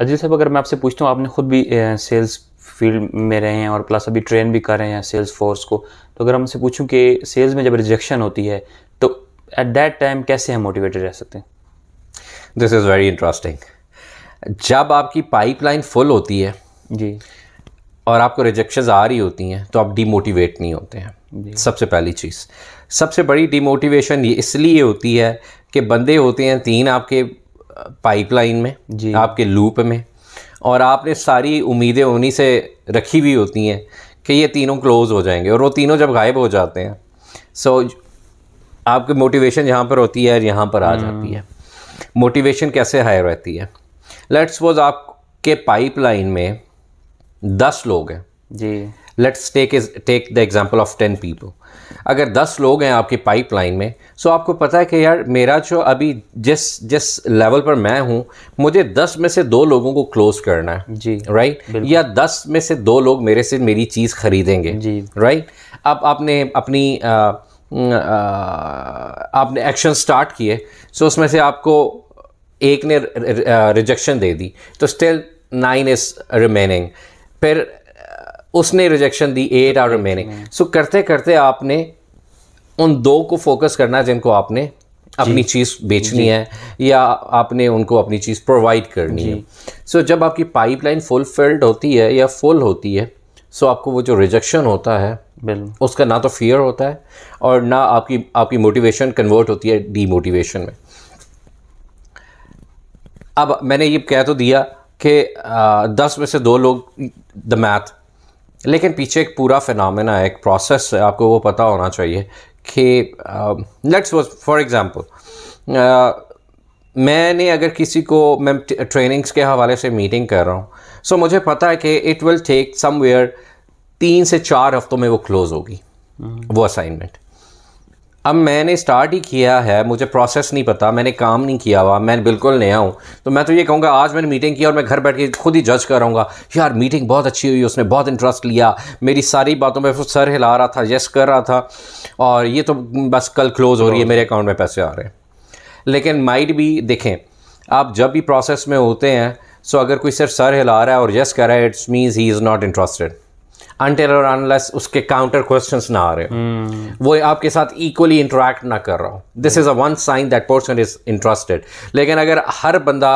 अजीत साहब अगर मैं आपसे पूछता हूँ आपने खुद भी सेल्स फील्ड में रहे हैं और प्लस अभी ट्रेन भी कर रहे हैं सेल्स फोर्स को तो अगर हमसे पूछूं कि सेल्स में जब रिजेक्शन होती है तो एट दैट टाइम कैसे हम मोटिवेटेड रह सकते हैं दिस इज़ वेरी इंटरेस्टिंग जब आपकी पाइपलाइन फुल होती है जी और आपको रिजेक्शन आ रही होती हैं तो आप डीमोटिवेट नहीं होते हैं सबसे पहली चीज़ सबसे बड़ी डीमोटिवेशन इसलिए होती है कि बंदे होते हैं तीन आपके पाइपलाइन में जी आपके लूप में और आपने सारी उम्मीदें उन्हीं से रखी हुई होती हैं कि ये तीनों क्लोज़ हो जाएंगे और वो तीनों जब गायब हो जाते हैं सो so, आपके मोटिवेशन यहाँ पर होती है और यहाँ पर आ हम्म। जाती है मोटिवेशन कैसे हाई रहती है लेट्स सपोज आपके पाइपलाइन में दस लोग हैं जी let's take is take the example of ten people अगर दस लोग हैं आपकी पाइपलाइन में सो आपको पता है कि यार मेरा जो अभी जिस जिस लेवल पर मैं हूँ मुझे दस में से दो लोगों को क्लोज करना है जी राइट right? या दस में से दो लोग मेरे से मेरी चीज़ खरीदेंगे जी राइट right? अब आपने अपनी आ, आ, आपने एक्शन स्टार्ट किए सो उसमें से आपको एक ने रिजेक्शन दे दी तो स्टिल नाइन इज़ रिमेनिंग फिर उसने रिजेक्शन दी एट आर मैंने सो हाँ। करते करते आपने उन दो को फोकस करना जिनको आपने अपनी चीज़ बेचनी है या आपने उनको अपनी चीज़ प्रोवाइड करनी है सो so, जब आपकी पाइपलाइन फुलफिल्ड होती है या फुल होती है सो so आपको वो जो रिजेक्शन होता है उसका ना तो फियर होता है और ना आपकी आपकी मोटिवेशन कन्वर्ट होती है डीमोटिवेशन में अब मैंने ये कह तो दिया कि दस में से दो लोग द मैथ लेकिन पीछे एक पूरा फिनमिना है एक प्रोसेस है आपको वो पता होना चाहिए कि लेट्स वॉज फॉर एग्ज़ाम्पल मैंने अगर किसी को मैं ट्रेनिंग्स के हवाले से मीटिंग कर रहा हूँ सो so मुझे पता है कि इट विल टेक समवेयर तीन से चार हफ्तों में वो क्लोज़ होगी हम्म। वो असाइनमेंट अब मैंने स्टार्ट ही किया है मुझे प्रोसेस नहीं पता मैंने काम नहीं किया हुआ मैं बिल्कुल नया हूँ तो मैं तो ये कहूँगा आज मैंने मीटिंग की और मैं घर बैठ के खुद ही जज कराऊँगा यार मीटिंग बहुत अच्छी हुई उसने बहुत इंटरेस्ट लिया मेरी सारी बातों में सर हिला रहा था यस कर रहा था और ये तो बस कल क्लोज़ हो रही है मेरे अकाउंट में पैसे आ रहे हैं लेकिन माइट भी देखें आप जब भी प्रोसेस में होते हैं सो अगर कोई सिर्फ सर हिला रहा है और यस कर रहा है it's means he is not interested until और अनलेस उसके काउंटर क्वेश्चन ना आ रहे हो हम्म। वो आपके साथ इक्वली इंटरेक्ट ना कर रहा हो this is a one sign that person is interested लेकिन अगर हर बंदा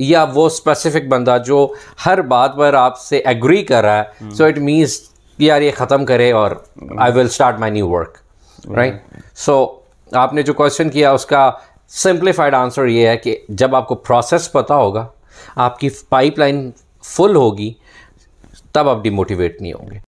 या वो स्पेसिफिक बंदा जो हर बात पर आपसे एग्री कर रहा है सो इट मीन्स यार ये ख़त्म करे और I will start my new work right so आपने जो क्वेश्चन किया उसका सिंप्लीफाइड आंसर ये है कि जब आपको प्रोसेस पता होगा आपकी पाइपलाइन फुल होगी तब आप डिमोटिवेट नहीं होंगे